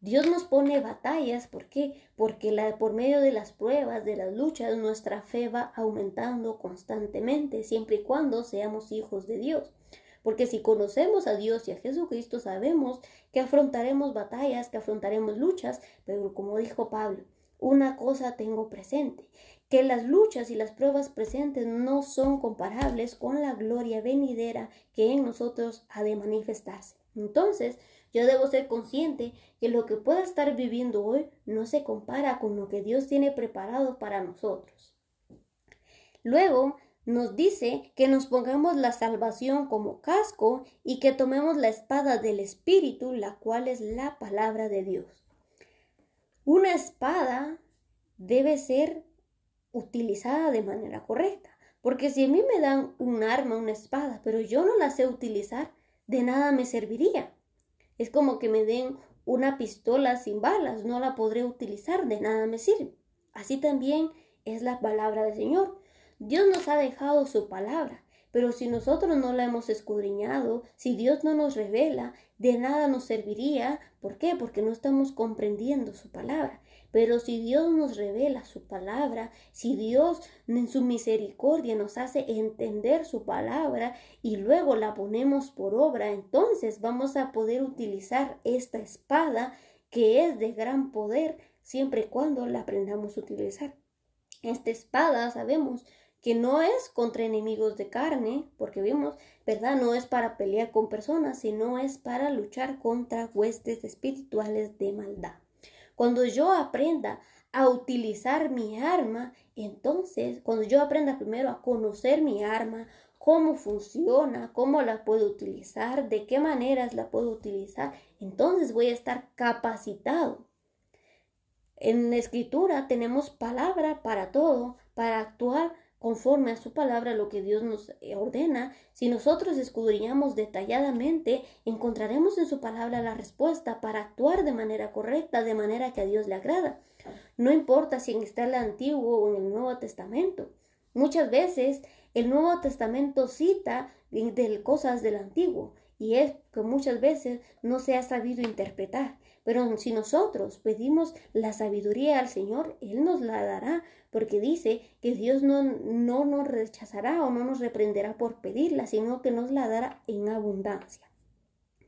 Speaker 1: Dios nos pone batallas, ¿por qué? Porque la, por medio de las pruebas, de las luchas, nuestra fe va aumentando constantemente, siempre y cuando seamos hijos de Dios. Porque si conocemos a Dios y a Jesucristo, sabemos que afrontaremos batallas, que afrontaremos luchas, pero como dijo Pablo, una cosa tengo presente, que las luchas y las pruebas presentes no son comparables con la gloria venidera que en nosotros ha de manifestarse. Entonces, yo debo ser consciente que lo que pueda estar viviendo hoy no se compara con lo que Dios tiene preparado para nosotros. Luego, nos dice que nos pongamos la salvación como casco y que tomemos la espada del Espíritu, la cual es la palabra de Dios. Una espada debe ser utilizada de manera correcta. Porque si a mí me dan un arma, una espada, pero yo no la sé utilizar, de nada me serviría. Es como que me den una pistola sin balas, no la podré utilizar, de nada me sirve. Así también es la palabra del Señor. Dios nos ha dejado su palabra, pero si nosotros no la hemos escudriñado, si Dios no nos revela, de nada nos serviría. ¿Por qué? Porque no estamos comprendiendo su palabra. Pero si Dios nos revela su palabra, si Dios en su misericordia nos hace entender su palabra y luego la ponemos por obra, entonces vamos a poder utilizar esta espada que es de gran poder siempre y cuando la aprendamos a utilizar. Esta espada sabemos que no es contra enemigos de carne, porque vemos, ¿verdad? No es para pelear con personas, sino es para luchar contra huestes espirituales de maldad. Cuando yo aprenda a utilizar mi arma, entonces, cuando yo aprenda primero a conocer mi arma, cómo funciona, cómo la puedo utilizar, de qué maneras la puedo utilizar, entonces voy a estar capacitado. En la escritura tenemos palabra para todo, para actuar conforme a su palabra lo que Dios nos eh, ordena, si nosotros escudriñamos detalladamente, encontraremos en su palabra la respuesta para actuar de manera correcta, de manera que a Dios le agrada. No importa si está el Antiguo o en el Nuevo Testamento. Muchas veces el Nuevo Testamento cita de cosas del Antiguo y es que muchas veces no se ha sabido interpretar. Pero si nosotros pedimos la sabiduría al Señor, Él nos la dará, porque dice que Dios no, no nos rechazará o no nos reprenderá por pedirla, sino que nos la dará en abundancia.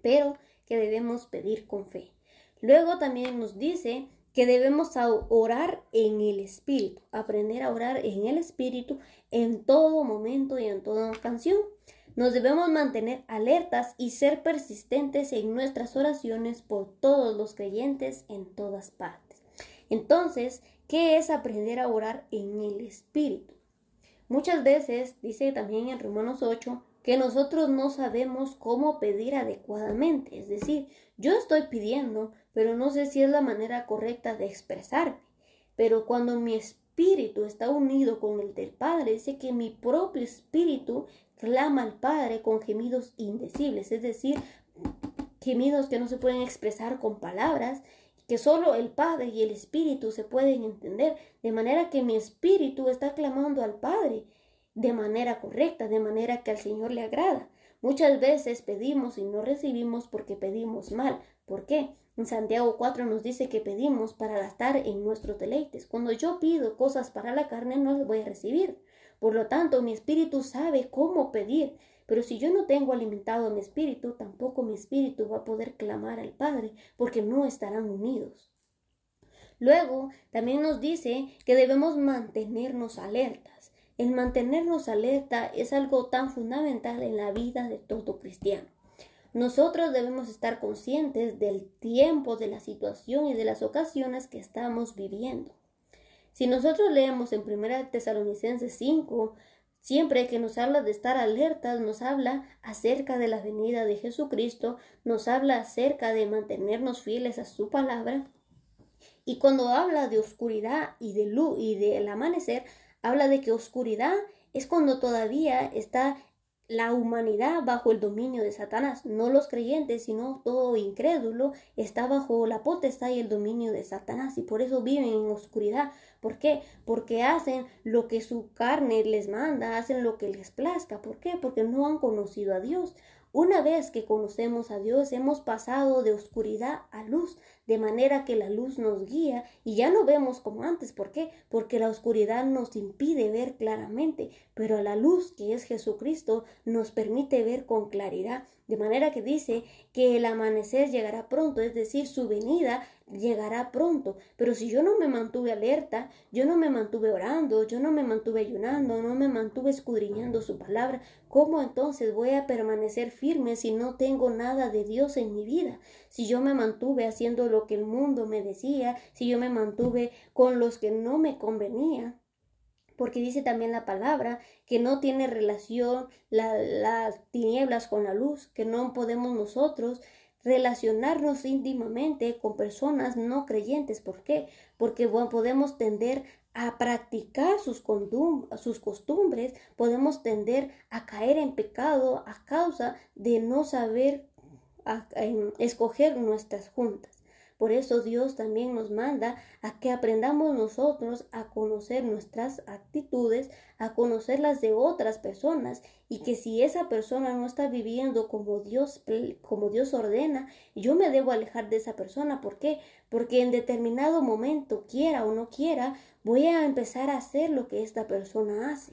Speaker 1: Pero que debemos pedir con fe. Luego también nos dice que debemos orar en el Espíritu, aprender a orar en el Espíritu en todo momento y en toda ocasión nos debemos mantener alertas y ser persistentes en nuestras oraciones por todos los creyentes en todas partes. Entonces, ¿qué es aprender a orar en el Espíritu? Muchas veces, dice también en Romanos 8, que nosotros no sabemos cómo pedir adecuadamente. Es decir, yo estoy pidiendo, pero no sé si es la manera correcta de expresarme. Pero cuando mi espíritu espíritu está unido con el del Padre, sé que mi propio espíritu clama al Padre con gemidos indecibles, es decir, gemidos que no se pueden expresar con palabras, que solo el Padre y el Espíritu se pueden entender, de manera que mi espíritu está clamando al Padre de manera correcta, de manera que al Señor le agrada. Muchas veces pedimos y no recibimos porque pedimos mal. ¿Por qué? En Santiago 4 nos dice que pedimos para gastar en nuestros deleites. Cuando yo pido cosas para la carne no las voy a recibir. Por lo tanto, mi espíritu sabe cómo pedir. Pero si yo no tengo alimentado a mi espíritu, tampoco mi espíritu va a poder clamar al Padre, porque no estarán unidos. Luego, también nos dice que debemos mantenernos alertas. El mantenernos alerta es algo tan fundamental en la vida de todo cristiano. Nosotros debemos estar conscientes del tiempo, de la situación y de las ocasiones que estamos viviendo. Si nosotros leemos en 1 Tesalonicenses 5, siempre que nos habla de estar alertas, nos habla acerca de la venida de Jesucristo, nos habla acerca de mantenernos fieles a su palabra. Y cuando habla de oscuridad y de luz y del amanecer, habla de que oscuridad es cuando todavía está la humanidad bajo el dominio de Satanás, no los creyentes, sino todo incrédulo, está bajo la potestad y el dominio de Satanás y por eso viven en oscuridad. ¿Por qué? Porque hacen lo que su carne les manda, hacen lo que les plazca. ¿Por qué? Porque no han conocido a Dios. Una vez que conocemos a Dios, hemos pasado de oscuridad a luz, de manera que la luz nos guía y ya no vemos como antes. ¿Por qué? Porque la oscuridad nos impide ver claramente, pero la luz que es Jesucristo nos permite ver con claridad. De manera que dice que el amanecer llegará pronto, es decir, su venida llegará pronto. Pero si yo no me mantuve alerta, yo no me mantuve orando, yo no me mantuve ayunando, no me mantuve escudriñando su palabra, ¿cómo entonces voy a permanecer firme si no tengo nada de Dios en mi vida? si yo me mantuve haciendo lo que el mundo me decía, si yo me mantuve con los que no me convenía. Porque dice también la palabra que no tiene relación las tinieblas con la luz, que no podemos nosotros relacionarnos íntimamente con personas no creyentes. ¿Por qué? Porque podemos tender a practicar sus, sus, costumbres, podemos tender a caer en pecado a causa de no saber a, escoger nuestras juntas. Por eso Dios también nos manda a que aprendamos nosotros a conocer nuestras actitudes, a conocer las de otras personas y que si esa persona no está viviendo como Dios como Dios ordena, yo me debo alejar de esa persona, ¿por qué? Porque en determinado momento, quiera o no quiera, voy a empezar a hacer lo que esta persona hace.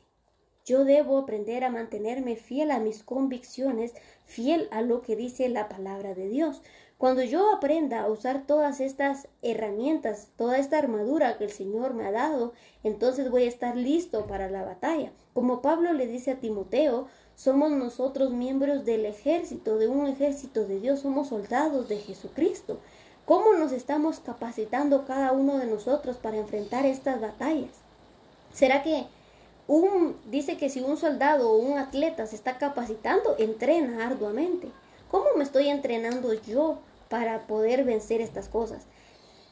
Speaker 1: Yo debo aprender a mantenerme fiel a mis convicciones fiel a lo que dice la palabra de Dios. Cuando yo aprenda a usar todas estas herramientas, toda esta armadura que el Señor me ha dado, entonces voy a estar listo para la batalla. Como Pablo le dice a Timoteo, somos nosotros miembros del ejército, de un ejército de Dios, somos soldados de Jesucristo. ¿Cómo nos estamos capacitando cada uno de nosotros para enfrentar estas batallas? ¿Será que un, dice que si un soldado o un atleta se está capacitando, entrena arduamente. ¿Cómo me estoy entrenando yo para poder vencer estas cosas?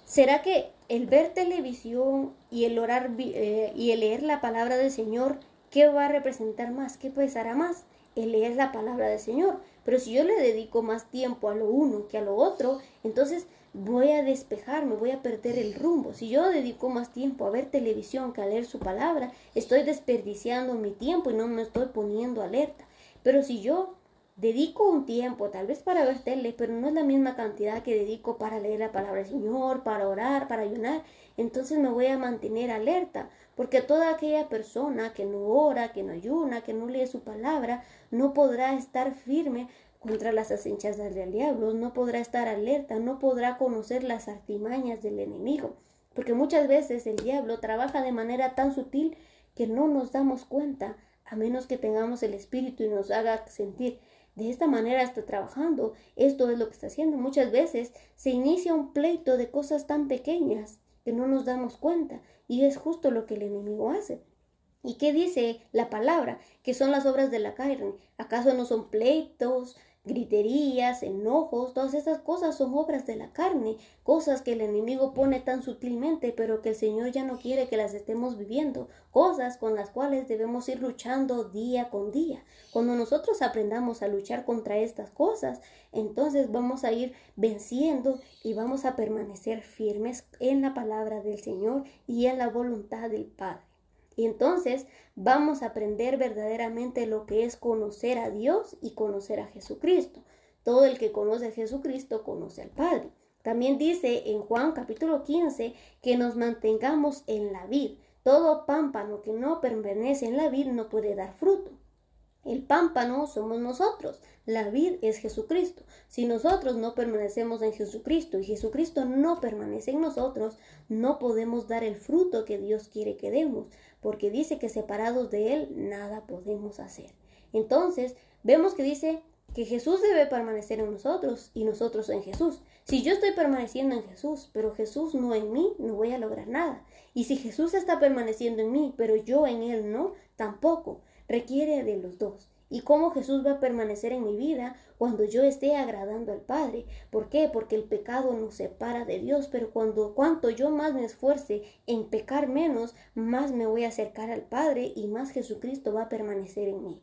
Speaker 1: ¿Será que el ver televisión y el orar eh, y el leer la palabra del Señor, qué va a representar más? ¿Qué pesará más? El leer la palabra del Señor. Pero si yo le dedico más tiempo a lo uno que a lo otro, entonces voy a despejarme, voy a perder el rumbo. Si yo dedico más tiempo a ver televisión que a leer su palabra, estoy desperdiciando mi tiempo y no me estoy poniendo alerta. Pero si yo dedico un tiempo, tal vez para ver tele, pero no es la misma cantidad que dedico para leer la palabra del Señor, para orar, para ayunar, entonces me voy a mantener alerta, porque toda aquella persona que no ora, que no ayuna, que no lee su palabra, no podrá estar firme contra las acechazas del diablo, no podrá estar alerta, no podrá conocer las artimañas del enemigo, porque muchas veces el diablo trabaja de manera tan sutil que no nos damos cuenta, a menos que tengamos el espíritu y nos haga sentir de esta manera está trabajando, esto es lo que está haciendo. Muchas veces se inicia un pleito de cosas tan pequeñas que no nos damos cuenta y es justo lo que el enemigo hace. ¿Y qué dice la palabra? Que son las obras de la carne. ¿Acaso no son pleitos, griterías, enojos, todas estas cosas son obras de la carne, cosas que el enemigo pone tan sutilmente, pero que el Señor ya no quiere que las estemos viviendo, cosas con las cuales debemos ir luchando día con día. Cuando nosotros aprendamos a luchar contra estas cosas, entonces vamos a ir venciendo y vamos a permanecer firmes en la palabra del Señor y en la voluntad del Padre. Y entonces vamos a aprender verdaderamente lo que es conocer a Dios y conocer a Jesucristo. Todo el que conoce a Jesucristo conoce al Padre. También dice en Juan capítulo 15 que nos mantengamos en la vid. Todo pámpano que no permanece en la vid no puede dar fruto. El pámpano somos nosotros, la vid es Jesucristo. Si nosotros no permanecemos en Jesucristo y Jesucristo no permanece en nosotros, no podemos dar el fruto que Dios quiere que demos porque dice que separados de Él nada podemos hacer. Entonces, vemos que dice que Jesús debe permanecer en nosotros y nosotros en Jesús. Si yo estoy permaneciendo en Jesús, pero Jesús no en mí, no voy a lograr nada. Y si Jesús está permaneciendo en mí, pero yo en Él no, tampoco. Requiere de los dos y cómo Jesús va a permanecer en mi vida cuando yo esté agradando al Padre. ¿Por qué? Porque el pecado nos separa de Dios, pero cuando cuanto yo más me esfuerce en pecar menos, más me voy a acercar al Padre y más Jesucristo va a permanecer en mí.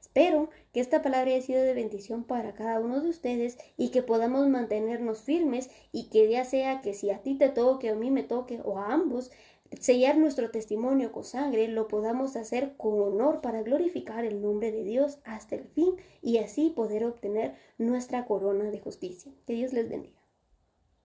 Speaker 1: Espero que esta palabra haya sido de bendición para cada uno de ustedes y que podamos mantenernos firmes y que ya sea que si a ti te toque o a mí me toque o a ambos, sellar nuestro testimonio con sangre, lo podamos hacer con honor para glorificar el nombre de Dios hasta el fin y así poder obtener nuestra corona de justicia. Que Dios les bendiga.